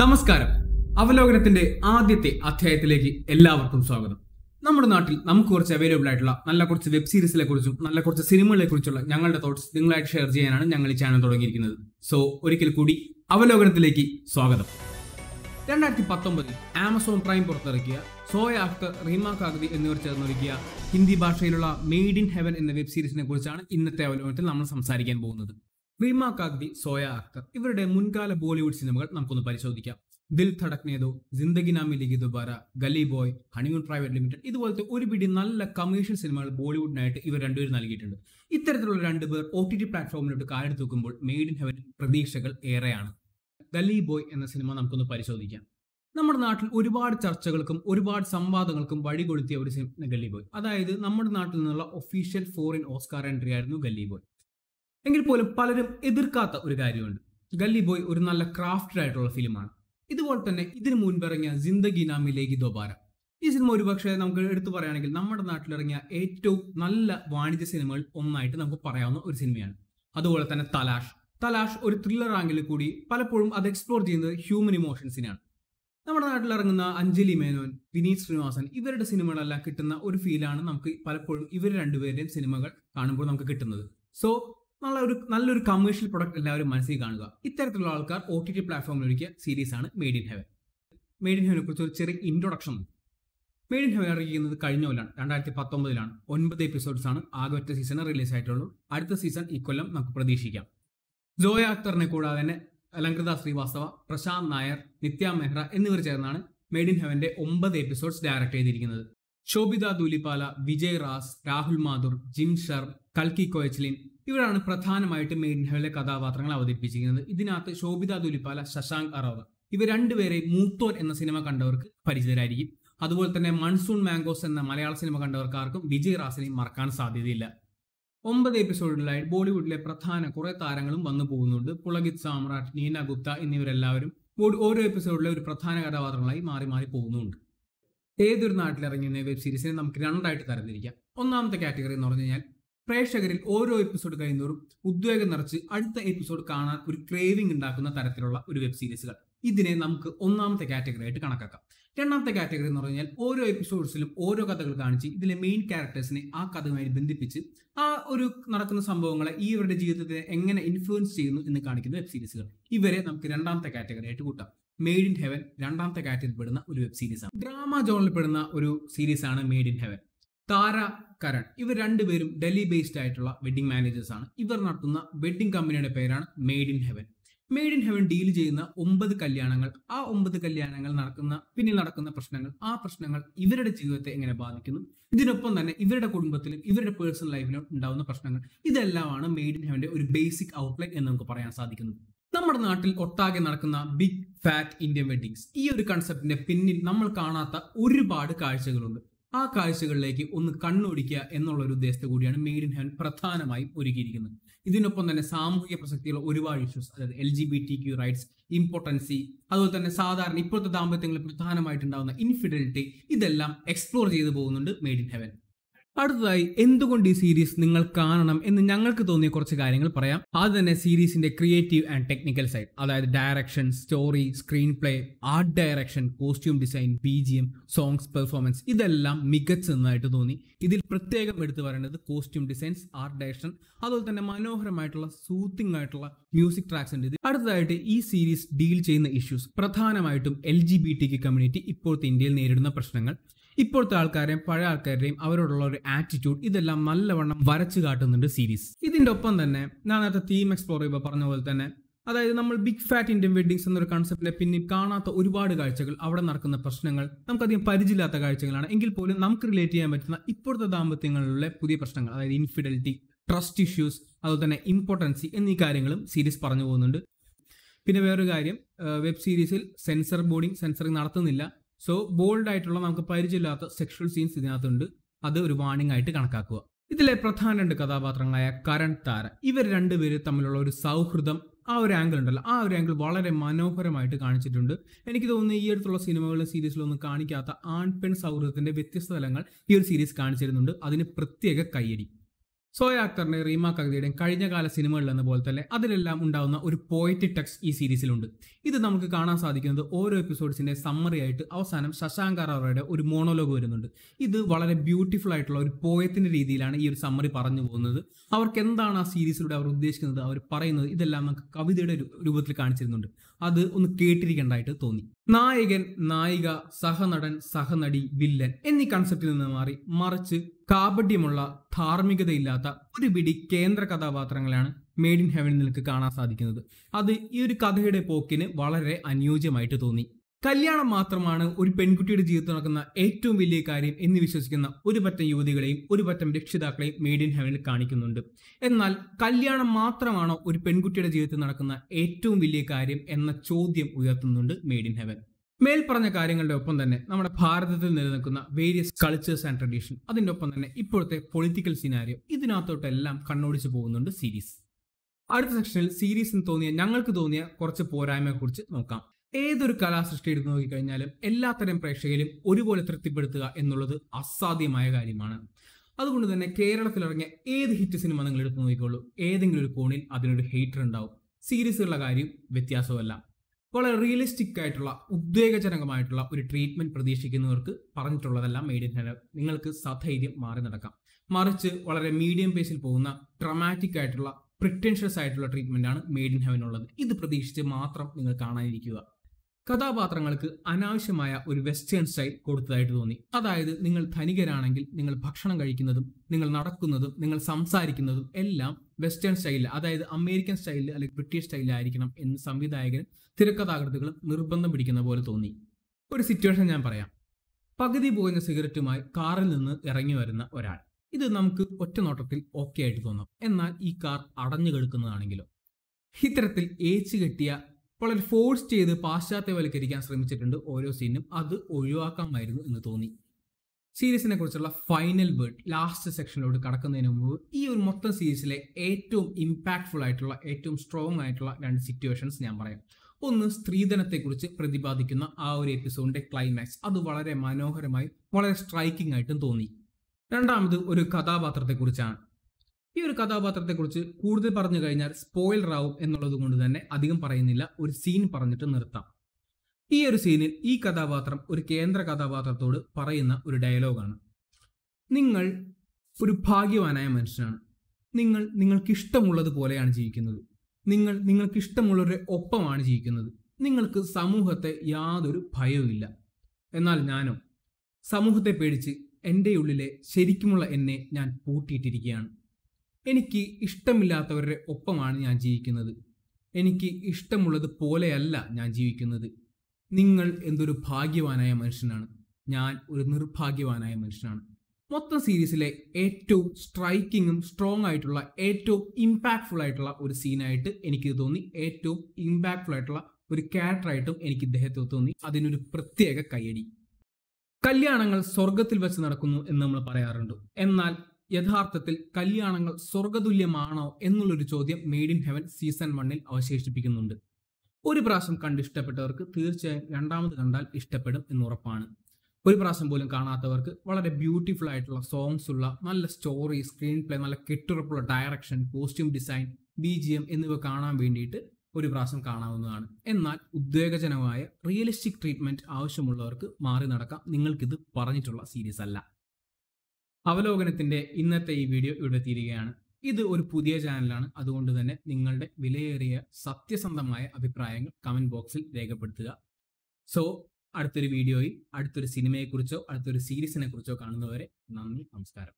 നമസ്കാരം അവലോകനത്തിന്റെ ആദ്യത്തെ അധ്യായത്തിലേക്ക് എല്ലാവർക്കും സ്വാഗതം നമ്മുടെ നാട്ടിൽ നമുക്ക് കുറച്ച് അവൈലബിൾ ആയിട്ടുള്ള നല്ല കുറച്ച് വെബ് സീരീസിനെ കുറിച്ചും നല്ല കുറച്ച് സിനിമകളെ കുറിച്ചുള്ള ഞങ്ങളുടെ തോട്ട്സ് നിങ്ങളായിട്ട് ഷെയർ ചെയ്യാനാണ് ഞങ്ങൾ ഈ ചാനൽ തുടങ്ങിയിരിക്കുന്നത് സോ ഒരിക്കൽ കൂടി അവലോകനത്തിലേക്ക് സ്വാഗതം രണ്ടായിരത്തി പത്തൊമ്പതിൽ ആമസോൺ പ്രൈം പുറത്തിറക്കിയ സോയ അക്തർ റീമ കാഗതി എന്നിവർ ചേർന്നൊരുക്കിയ ഹിന്ദി ഭാഷയിലുള്ള മെയ്ഡ് ഇൻ ഹെവൻ എന്ന വെബ് സീരീസിനെ കുറിച്ചാണ് ഇന്നത്തെ അവലോകനത്തിൽ നമ്മൾ സംസാരിക്കാൻ പോകുന്നത് റീമ കാഗ്ദി സോയ അക്തർ ഇവരുടെ മുൻകാല ബോളിവുഡ് സിനിമകൾ നമുക്കൊന്ന് പരിശോധിക്കാം ദിൽ ധടക്നേതോ ജിന്ദഗി നാമി ലിഖി Dobara Gully Boy Honeymoon Private Limited ഇതുപോലത്തെ ഒരു പിടി നല്ല കമേഴ്ഷ്യൽ സിനിമകൾ ബോളിവുഡിനായിട്ട് ഇവർ രണ്ടുപേരും നൽകിയിട്ടുണ്ട് ഇത്തരത്തിലുള്ള രണ്ടുപേർ ഒ ടി ടി പ്ലാറ്റ്ഫോമിലോട്ട് കാലെടുത്ത് നോക്കുമ്പോൾ മെയ്ഡ് ഇൻ ഹെവൻ പ്രതീക്ഷകൾ ഏറെയാണ് ഗലി ബോയ് എന്ന സിനിമ നമുക്കൊന്ന് പരിശോധിക്കാം നമ്മുടെ നാട്ടിൽ ഒരുപാട് ചർച്ചകൾക്കും ഒരുപാട് സംവാദങ്ങൾക്കും വഴി കൊളുത്തിയ ഒരു സിനിമ ഗല്ലി ബോയ് അതായത് നമ്മുടെ നാട്ടിൽ നിന്നുള്ള ഒഫീഷ്യൽ ഫോറിൻ ഓസ്കാർ എൻട്രി ആയിരുന്നു ഗല്ലി ബോയ് എങ്കിൽ പോലും പലരും എതിർക്കാത്ത ഒരു കാര്യമുണ്ട് ഗല്ലി ബോയ് ഒരു നല്ല ക്രാഫ്റ്റഡ് ആയിട്ടുള്ള ഫിലിമാണ് ഇതുപോലെ തന്നെ ഇതിനു മുൻപിറങ്ങിയ ജിന്ദഗി നാമിലേക്ക് ദോബാര ഈ സിനിമ ഒരുപക്ഷെ നമുക്ക് എടുത്തു പറയുകയാണെങ്കിൽ നമ്മുടെ നാട്ടിലിറങ്ങിയ ഏറ്റവും നല്ല വാണിജ്യ സിനിമകൾ ഒന്നായിട്ട് നമുക്ക് പറയാവുന്ന ഒരു സിനിമയാണ് അതുപോലെ തന്നെ തലാഷ് തലാഷ് ഒരു ത്രില്ലർ ആംഗിളിൽ കൂടി പലപ്പോഴും അത് എക്സ്പ്ലോർ ചെയ്യുന്നത് ഹ്യൂമൻ ഇമോഷൻസിനാണ് നമ്മുടെ നാട്ടിലിറങ്ങുന്ന അഞ്ജലി മേനോൻ വിനീത് ശ്രീനിവാസൻ ഇവരുടെ സിനിമകളെല്ലാം കിട്ടുന്ന ഒരു ഫീലാണ് നമുക്ക് പലപ്പോഴും ഇവർ രണ്ടുപേരുടെയും സിനിമകൾ കാണുമ്പോൾ നമുക്ക് കിട്ടുന്നത് സോ നല്ല ഒരു നല്ലൊരു കമേഴ്ഷ്യൽ പ്രൊഡക്റ്റ് എല്ലാവരും മനസ്സിൽ കാണുക ഇത്തരത്തിലുള്ള ആൾക്കാർ ഒ ടി ടി പ്ലാറ്റ്ഫോമിലൊരുക്കിയ സീരീസ് ആണ് Made in Heaven Made in ഹെവനെ കുറിച്ച് ഒരു ചെറിയ ഇൻട്രൊഡക്ഷൻ മെയ്ഡ് ഇൻ ഹെവൻ ഇറങ്ങിയിരിക്കുന്നത് കഴിഞ്ഞ കൊല്ലാണ് രണ്ടായിരത്തി പത്തൊമ്പതിലാണ് ഒൻപത് എപ്പിസോഡ്സ് ആണ് ആകെ ഒറ്റ റിലീസ് ആയിട്ടുള്ളൂ അടുത്ത സീസൺ ഇക്കൊല്ലം നമുക്ക് പ്രതീക്ഷിക്കാം ജോയ അക്തറിനെ കൂടാതെ തന്നെ അലങ്കൃത ശ്രീവാസ്തവ പ്രശാന്ത് നായർ നിത്യ മെഹ്റ എന്നിവർ ചേർന്നാണ് മെയ്ഡ് ഇൻ ഹെവന്റെ ഒമ്പത് എപ്പിസോഡ്സ് ഡയറക്റ്റ് ചെയ്തിരിക്കുന്നത് ശോഭിത ദൂലിപാല വിജയ് റാസ് രാഹുൽ മാധുർ ജിം ഷർ കൽക്കി കോയച്ലിൻ ഇവരാണ് പ്രധാനമായിട്ടും മെയ്ഡൻഹേളിലെ കഥാപാത്രങ്ങൾ അവതരിപ്പിച്ചിരിക്കുന്നത് ഇതിനകത്ത് ശോഭിത ദുലിപ്പാല ശശാങ്ക് അറോറ ഇവർ രണ്ടുപേരെ മൂത്തോൻ എന്ന സിനിമ കണ്ടവർക്ക് പരിചിതരായിരിക്കും അതുപോലെ തന്നെ മൺസൂൺ മാംഗോസ് എന്ന മലയാള സിനിമ കണ്ടവർക്കാർക്കും വിജയ് റാസിനെയും മറക്കാൻ സാധ്യതയില്ല ഒമ്പത് എപ്പിസോഡിലായി ബോളിവുഡിലെ പ്രധാന കുറെ താരങ്ങളും വന്നു പോകുന്നുണ്ട് പുളകിത് സാമ്രാട്ട് നീന ഗുപ്ത എന്നിവരെല്ലാവരും ഓരോ എപ്പിസോഡിലെ ഒരു പ്രധാന കഥാപാത്രങ്ങളായി മാറി മാറി പോകുന്നുണ്ട് ഏതൊരു നാട്ടിലിറങ്ങുന്ന വെബ് സീരീസിനെ നമുക്ക് രണ്ടായിട്ട് തരംതിരിക്കാം ഒന്നാമത്തെ കാറ്റഗറി എന്ന് പറഞ്ഞു കഴിഞ്ഞാൽ പ്രേക്ഷകരിൽ ഓരോ എപ്പിസോഡ് കഴിയുന്നവരും ഉദ്വേഗം നിറച്ച് അടുത്ത എപ്പിസോഡ് കാണാൻ ഒരു ക്രേവിംഗ് ഉണ്ടാക്കുന്ന തരത്തിലുള്ള ഒരു വെബ് സീരീസുകൾ ഇതിനെ നമുക്ക് ഒന്നാമത്തെ കാറ്റഗറി ആയിട്ട് കണക്കാക്കാം രണ്ടാമത്തെ കാറ്റഗറി എന്ന് പറഞ്ഞാൽ ഓരോ എപ്പിസോഡ്സിലും ഓരോ കഥകൾ കാണിച്ച് ഇതിലെ മെയിൻ ക്യാരക്ടേഴ്സിനെ ആ കഥയുമായി ബന്ധിപ്പിച്ച് ആ ഒരു നടക്കുന്ന സംഭവങ്ങളെ ഈ ഇവരുടെ ജീവിതത്തെ എങ്ങനെ ഇൻഫ്ലുവൻസ് ചെയ്യുന്നു എന്ന് കാണിക്കുന്ന വെബ് സീരീസുകൾ ഇവരെ നമുക്ക് രണ്ടാമത്തെ കാറ്റഗറി ആയിട്ട് കൂട്ടാം മെയ്ഡ് ഇൻ ഹെവൻ രണ്ടാമത്തെ കാറ്റഗറിയിൽ പെടുന്ന ഒരു വെബ് സീരീസാണ് ഡ്രാമ ജോണിൽ പെടുന്ന ഒരു സീരീസാണ് Made in Heaven Tara Karan ഇവർ രണ്ടുപേരും ഡൽഹി ബേസ്ഡ് ആയിട്ടുള്ള വെഡിങ് മാനേജേഴ്സ് ആണ് ഇവർ നടത്തുന്ന വെഡിങ് കമ്പനിയുടെ പേരാണ് Made in Heaven Made in Heaven deal ചെയ്യുന്ന ഒമ്പത് കല്യാണങ്ങൾ ആ ഒമ്പത് കല്യാണങ്ങൾ നടക്കുന്ന പിന്നിൽ നടക്കുന്ന പ്രശ്നങ്ങൾ ആ പ്രശ്നങ്ങൾ ഇവരുടെ ജീവിതത്തെ എങ്ങനെ ബാധിക്കുന്നു ഇതിനൊപ്പം തന്നെ ഇവരുടെ കുടുംബത്തിലും ഇവരുടെ പേഴ്സണൽ ലൈഫിലും ഉണ്ടാകുന്ന പ്രശ്നങ്ങൾ ഇതെല്ലാമാണ് മെയ്ഡ് ഇൻ ഹെവന്റെ ഒരു ബേസിക് ഔട്ട്ലൈൻ എന്ന് നമുക്ക് പറയാൻ സാധിക്കുന്നത് നമ്മുടെ നാട്ടിൽ ഒട്ടാകെ നടക്കുന്ന ബിഗ് ഫാറ്റ് ഇന്ത്യൻ വെഡിങ്സ് ഈ ഒരു കൺസെപ്റ്റിന്റെ പിന്നിൽ നമ്മൾ കാണാത്ത ഒരുപാട് കാഴ്ചകളുണ്ട് ആ കാഴ്ചകളിലേക്ക് ഒന്ന് കണ്ണൊടിക്കുക എന്നുള്ള ഒരു ഉദ്ദേശത്തെ കൂടിയാണ് മെയ്ഡ് ഇൻ ഹെവൻ പ്രധാനമായും ഒരുക്കിയിരിക്കുന്നത് ഇതിനൊപ്പം തന്നെ സാമൂഹിക പ്രസക്തിയുള്ള ഒരുപാട് ഇഷ്യൂസ് അതായത് L G B T Q rights importance അതുപോലെ തന്നെ സാധാരണ ഇപ്പോഴത്തെ ദാമ്പത്യങ്ങളിൽ പ്രധാനമായിട്ടുണ്ടാകുന്ന ഇൻഫിഡലിറ്റി ഇതെല്ലാം എക്സ്പ്ലോർ ചെയ്തു പോകുന്നുണ്ട് മെയ്ഡ് ഇൻ ഹെവൻ അടുത്തതായി എന്തുകൊണ്ട് ഈ സീരീസ് നിങ്ങൾ കാണണം എന്ന് ഞങ്ങൾക്ക് തോന്നിയ കുറച്ച് കാര്യങ്ങൾ പറയാം അത് തന്നെ സീരീസിന്റെ ക്രിയേറ്റീവ് ആൻഡ് ടെക്നിക്കൽ സൈഡ് അതായത് direction story screenplay art direction costume design B G M songs performance ഇതെല്ലാം മികച്ചെന്നായിട്ട് തോന്നി ഇതിൽ പ്രത്യേകം എടുത്തു പറയുന്നത് കോസ്റ്റ്യൂം ഡിസൈൻസ് ആർട്ട് ഡയറക്ഷൻ അതുപോലെ തന്നെ മനോഹരമായിട്ടുള്ള സൂത്തിങ് ആയിട്ടുള്ള മ്യൂസിക് ട്രാക്സ് ഉണ്ട് ഇത് അടുത്തതായിട്ട് ഈ സീരീസ് ഡീൽ ചെയ്യുന്ന ഇഷ്യൂസ് പ്രധാനമായിട്ടും L G B T community ഇപ്പോഴത്തെ ഇന്ത്യയിൽ നേരിടുന്ന പ്രശ്നങ്ങൾ ഇപ്പോഴത്തെ ആൾക്കാരെയും പഴയ ആൾക്കാരുടെയും അവരോടുള്ള ഒരു ആറ്റിറ്റ്യൂഡ് ഇതെല്ലാം നല്ലവണ്ണം വരച്ചു കാട്ടുന്നുണ്ട് സീരീസ് ഇതിന്റെ ഒപ്പം തന്നെ ഞാൻ നേരത്തെ തീം എക്സ്പ്ലോർ ചെയ്യുമ്പോൾ പറഞ്ഞ പോലെ തന്നെ അതായത് നമ്മൾ ബിഗ് ഫാറ്റ് ഇന്ത്യൻ വെഡ്ഡിങ്സ് എന്നൊരു കൺസെപ്റ്റിനെ പിന്നിൽ കാണാത്ത ഒരുപാട് കാഴ്ചകൾ അവിടെ നടക്കുന്ന പ്രശ്നങ്ങൾ നമുക്കധികം പരിചയമില്ലാത്ത കാഴ്ചകളാണ് എങ്കിൽ പോലും നമുക്ക് റിലേറ്റ് ചെയ്യാൻ പറ്റുന്ന ഇപ്പോഴത്തെ ദാമ്പത്യങ്ങളിലുള്ള പുതിയ പ്രശ്നങ്ങൾ അതായത് ഇൻഫിഡലിറ്റി ട്രസ്റ്റ് ഇഷ്യൂസ് അതുപോലെ തന്നെ ഇമ്പോർട്ടൻസി എന്നീ കാര്യങ്ങളും സീരീസ് പറഞ്ഞു പോകുന്നുണ്ട് പിന്നെ വേറൊരു കാര്യം വെബ് സീരീസിൽ സെൻസർ ബോർഡിങ് സെൻസറിങ് നടത്തുന്നില്ല സോ ബോൾഡ് ആയിട്ടുള്ള നമുക്ക് പരിചയമില്ലാത്ത സെക്ഷൽ സീൻസ് ഇതിനകത്തുണ്ട് അത് ഒരു വാണിംഗ് ആയിട്ട് കണക്കാക്കുക ഇതിലെ പ്രധാന രണ്ട് കഥാപാത്രങ്ങളായ കരൺ താര ഇവർ രണ്ടുപേര് തമ്മിലുള്ള ഒരു സൗഹൃദം ആ ഒരു ആംഗിൾ ഉണ്ടല്ലോ ആ ഒരു ആംഗിൾ വളരെ മനോഹരമായിട്ട് കാണിച്ചിട്ടുണ്ട് എനിക്ക് തോന്നുന്നു ഈ അടുത്തുള്ള സിനിമകളിലും സീരീസിലൊന്നും കാണിക്കാത്ത ആൺ പെൺ സൗഹൃദത്തിന്റെ വ്യത്യസ്ത തലങ്ങൾ ഈ ഒരു സീരീസ് കാണിച്ചിരുന്നുണ്ട് അതിന് പ്രത്യേക കയ്യടി സോയ അക്തറിനെ റീമാ കവിതയുടെയും കഴിഞ്ഞ കാല സിനിമകളിൽ എന്ന പോലെ തന്നെ അതിലെല്ലാം ഉണ്ടാകുന്ന ഒരു പോയറ്റിക് ടെക്സ്റ്റ് ഈ സീരീസിലുണ്ട് ഇത് നമുക്ക് കാണാൻ സാധിക്കുന്നത് ഓരോ എപ്പിസോഡ്സിന്റെ സമ്മറി ആയിട്ട് അവസാനം ശശാങ്ക അവരുടെ ഒരു മോണോലോഗ് വരുന്നുണ്ട് ഇത് വളരെ ബ്യൂട്ടിഫുൾ ആയിട്ടുള്ള ഒരു പോയത്തിന്റെ രീതിയിലാണ് ഈ ഒരു സമ്മറി പറഞ്ഞു പോകുന്നത് അവർക്ക് എന്താണ് ആ സീരീസിലൂടെ അവർ ഉദ്ദേശിക്കുന്നത് അവർ പറയുന്നത് ഇതെല്ലാം നമുക്ക് കവിതയുടെ രൂപത്തിൽ കാണിച്ചിരുന്നുണ്ട് അത് ഒന്ന് കേട്ടിരിക്കേണ്ടതായിട്ട് തോന്നി നായകൻ നായിക സഹനടൻ സഹനടി വില്ലൻ എന്നീ കൺസെപ്റ്റിൽ നിന്ന് മാറി മറിച്ച് കാപഡ്യമുള്ള ധാർമ്മികതയില്ലാത്ത ഒരു പിടി കേന്ദ്ര കഥാപാത്രങ്ങളാണ് മെയ്ഡ് ഇൻ ഹെവനിൽ നിങ്ങൾക്ക് കാണാൻ സാധിക്കുന്നത് അത് ഈ ഒരു കഥയുടെ പോക്കിന് വളരെ അനുയോജ്യമായിട്ട് തോന്നി കല്യാണം മാത്രമാണ് ഒരു പെൺകുട്ടിയുടെ ജീവിതത്തിൽ നടക്കുന്ന ഏറ്റവും വലിയ കാര്യം എന്ന് വിശ്വസിക്കുന്ന ഒരു പറ്റം യുവതികളെയും ഒരു പറ്റം രക്ഷിതാക്കളെയും മെയ്ഡ് ഇൻ ഹെവനിൽ കാണിക്കുന്നുണ്ട് എന്നാൽ കല്യാണം മാത്രമാണോ ഒരു പെൺകുട്ടിയുടെ ജീവിതത്തിൽ നടക്കുന്ന ഏറ്റവും വലിയ കാര്യം എന്ന ചോദ്യം ഉയർത്തുന്നുണ്ട് മെയ്ഡ് ഇൻ ഹെവൻ മേൽപ്പറഞ്ഞ കാര്യങ്ങളുടെ ഒപ്പം തന്നെ നമ്മുടെ ഭാരതത്തിൽ നിലനിൽക്കുന്ന വേരിയസ് കൾച്ചേഴ്സ് ആൻഡ് ട്രഡീഷൻ അതിൻ്റെ ഒപ്പം തന്നെ ഇപ്പോഴത്തെ പൊളിറ്റിക്കൽ സിനാരിയോ ഇതിനകത്തോട്ടെല്ലാം കണ്ണോടിച്ച് പോകുന്നുണ്ട് സീരീസ് അടുത്ത സെക്ഷനിൽ സീരീസിന് തോന്നിയ ഞങ്ങൾക്ക് തോന്നിയ കുറച്ച് പോരായ്മയെക്കുറിച്ച് നോക്കാം ഏതൊരു കലാസൃഷ്ടി എടുത്തു നോക്കിക്കഴിഞ്ഞാലും എല്ലാത്തരം പ്രേക്ഷകരും ഒരുപോലെ തൃപ്തിപ്പെടുത്തുക എന്നുള്ളത് അസാധ്യമായ കാര്യമാണ് അതുകൊണ്ട് തന്നെ കേരളത്തിലിറങ്ങിയ ഏത് ഹിറ്റ് സിനിമ നിങ്ങൾ എടുത്തു നോക്കിക്കോളൂ ഏതെങ്കിലും ഒരു കോണിൽ അതിനൊരു ഹേറ്റർ ഉണ്ടാവും സീരീസുകളുടെ കാര്യം വ്യത്യാസമല്ല വളരെ റിയലിസ്റ്റിക് ആയിട്ടുള്ള ഉദ്വേഗജനകമായിട്ടുള്ള ഒരു ട്രീറ്റ്മെന്റ് പ്രതീക്ഷിക്കുന്നവർക്ക് പറഞ്ഞിട്ടുള്ളതെല്ലാം മെയ്ഡ് ഇൻ നിങ്ങൾക്ക് സധൈര്യം മാറി നടക്കാം മറിച്ച് വളരെ മീഡിയം പേസിൽ പോകുന്ന ഡ്രമാറ്റിക് ആയിട്ടുള്ള പ്രിറ്റൻഷ്യസ് ആയിട്ടുള്ള ട്രീറ്റ്മെന്റ് ആണ് മെയ്ഡ് ഇൻ ഹെവൻ ഉള്ളത് ഇത് പ്രതീക്ഷിച്ച് മാത്രം നിങ്ങൾ കാണാനിരിക്കുക കഥാപാത്രങ്ങൾക്ക് അനാവശ്യമായ ഒരു വെസ്റ്റേൺ സ്റ്റൈൽ കൊടുത്തതായിട്ട് തോന്നി അതായത് നിങ്ങൾ ധനികരാണെങ്കിൽ നിങ്ങൾ ഭക്ഷണം കഴിക്കുന്നതും നിങ്ങൾ നടക്കുന്നതും നിങ്ങൾ സംസാരിക്കുന്നതും എല്ലാം വെസ്റ്റേൺ സ്റ്റൈലിൽ അതായത് അമേരിക്കൻ സ്റ്റൈലിൽ അല്ലെങ്കിൽ ബ്രിട്ടീഷ് സ്റ്റൈലിലായിരിക്കണം എന്ന് സംവിധായകനും തിരക്കഥാകൃത്തുകളും നിർബന്ധം പിടിക്കുന്ന പോലെ തോന്നി ഒരു സിറ്റുവേഷൻ ഞാൻ പറയാം പകുതി പോകുന്ന സിഗരറ്റുമായി കാറിൽ നിന്ന് ഇറങ്ങി വരുന്ന ഒരാൾ ഇത് നമുക്ക് ഒറ്റ നോട്ടത്തിൽ ഓക്കെ ആയിട്ട് തോന്നാം എന്നാൽ ഈ കാർ അടഞ്ഞു കിടക്കുന്നതാണെങ്കിലോ ഇത്തരത്തിൽ ഏച്ചു കെട്ടിയ വളരെ ഫോഴ്സ് ചെയ്ത് പാശ്ചാത്യവൽക്കരിക്കാൻ ശ്രമിച്ചിട്ടുണ്ട് ഓരോ സീനും അത് ഒഴിവാക്കാമായിരുന്നു എന്ന് തോന്നി സീരീസിനെ കുറിച്ചുള്ള ഫൈനൽ വേർഡ് ലാസ്റ്റ് സെക്ഷനിലോട്ട് കടക്കുന്നതിന് മുമ്പ് ഈ ഒരു മൊത്തം സീരീസിലെ ഏറ്റവും ഇമ്പാക്ട്ഫുൾ ആയിട്ടുള്ള ഏറ്റവും സ്ട്രോങ് ആയിട്ടുള്ള രണ്ട് സിറ്റുവേഷൻസ് ഞാൻ പറയാം ഒന്ന് സ്ത്രീധനത്തെക്കുറിച്ച് പ്രതിപാദിക്കുന്ന ആ ഒരു എപ്പിസോഡിന്റെ ക്ലൈമാക്സ് അത് വളരെ മനോഹരമായി വളരെ സ്ട്രൈക്കിംഗ് ആയിട്ടും തോന്നി രണ്ടാമത് ഒരു കഥാപാത്രത്തെക്കുറിച്ചാണ് ഈ ഒരു കഥാപാത്രത്തെക്കുറിച്ച് കൂടുതൽ പറഞ്ഞു കഴിഞ്ഞാൽ സ്പോയിലർ ആവും എന്നുള്ളത് കൊണ്ട് തന്നെ അധികം പറയുന്നില്ല ഒരു സീൻ പറഞ്ഞിട്ട് നിർത്താം ഈ ഒരു സീനിൽ ഈ കഥാപാത്രം ഒരു കേന്ദ്ര കഥാപാത്രത്തോട് പറയുന്ന ഒരു ഡയലോഗാണ് നിങ്ങൾ ഒരു ഭാഗ്യവാനായ മനുഷ്യനാണ് നിങ്ങൾ നിങ്ങൾക്ക് ഇഷ്ടമുള്ളത് പോലെയാണ് ജീവിക്കുന്നത് നിങ്ങൾ നിങ്ങൾക്ക് ഇഷ്ടമുള്ളവരുടെ ഒപ്പമാണ് ജീവിക്കുന്നത് നിങ്ങൾക്ക് സമൂഹത്തെ യാതൊരു ഭയവുമില്ല എന്നാൽ ഞാനോ സമൂഹത്തെ പേടിച്ച് എൻ്റെ ഉള്ളിലെ ശരിക്കുമുള്ള എന്നെ ഞാൻ പൂട്ടിയിട്ടിരിക്കുകയാണ് എനിക്ക് ഇഷ്ടമില്ലാത്തവരുടെ ഒപ്പമാണ് ഞാൻ ജീവിക്കുന്നത് എനിക്ക് ഇഷ്ടമുള്ളത് പോലെയല്ല ഞാൻ ജീവിക്കുന്നത് നിങ്ങൾ എന്തൊരു ഭാഗ്യവാനായ മനുഷ്യനാണ് ഞാൻ ഒരു നിർഭാഗ്യവാനായ മനുഷ്യനാണ് മൊത്തം സീരീസിലെ ഏറ്റവും സ്ട്രൈക്കിങ്ങും സ്ട്രോങ് ആയിട്ടുള്ള ഏറ്റവും ഇമ്പാക്ട്ഫുൾ ആയിട്ടുള്ള ഒരു സീനായിട്ട് എനിക്ക് തോന്നി ഏറ്റവും ഇമ്പാക്ട്ഫുൾ ആയിട്ടുള്ള ഒരു ക്യാരക്ടറായിട്ടും എനിക്ക് ഇദ്ദേഹത്തെ തോന്നി അതിനൊരു പ്രത്യേക കയ്യടി കല്യാണങ്ങൾ സ്വർഗത്തിൽ വെച്ച് നടക്കുന്നു എന്ന് നമ്മൾ പറയാറുണ്ട് എന്നാൽ യഥാർത്ഥത്തിൽ കല്യാണങ്ങൾ സ്വർഗതുല്യമാണോ എന്നുള്ളൊരു ചോദ്യം മെയ്ഡ് ഇൻ ഹെവൻ സീസൺ വണ്ണിൽ അവശേഷിപ്പിക്കുന്നുണ്ട് ഒരു പ്രാവശ്യം കണ്ട് ഇഷ്ടപ്പെട്ടവർക്ക് തീർച്ചയായും രണ്ടാമത് കണ്ടാൽ ഇഷ്ടപ്പെടും എന്ന് ഉറപ്പാണ് ഒരു പ്രാവശ്യം പോലും കാണാത്തവർക്ക് വളരെ ബ്യൂട്ടിഫുൾ ആയിട്ടുള്ള സോങ്സ് ഉള്ള നല്ല സ്റ്റോറി സ്ക്രീൻ പ്ലേ നല്ല കെട്ടുറപ്പുള്ള direction costume design B G M എന്നിവ കാണാൻ വേണ്ടിയിട്ട് ഒരു പ്രാവശ്യം കാണാവുന്നതാണ് എന്നാൽ ഉദ്വേഗജനമായ റിയലിസ്റ്റിക് ട്രീറ്റ്മെൻറ്റ് ആവശ്യമുള്ളവർക്ക് മാറി നടക്കാം നിങ്ങൾക്കിത് പറഞ്ഞിട്ടുള്ള സീരീസ് അല്ല അവലോകനത്തിന്റെ ഇന്നത്തെ ഈ വീഡിയോ ഇവിടെ തീരുകയാണ് ഇത് ഒരു പുതിയ ചാനലാണ് അതുകൊണ്ട് തന്നെ നിങ്ങളുടെ വിലയേറിയ സത്യസന്ധമായ അഭിപ്രായങ്ങൾ കമന്റ് ബോക്സിൽ രേഖപ്പെടുത്തുക സോ അടുത്തൊരു വീഡിയോയിൽ അടുത്തൊരു സിനിമയെക്കുറിച്ചോ അടുത്തൊരു സീരീസിനെ കുറിച്ചോ കാണുന്നവരെ നന്ദി നമസ്കാരം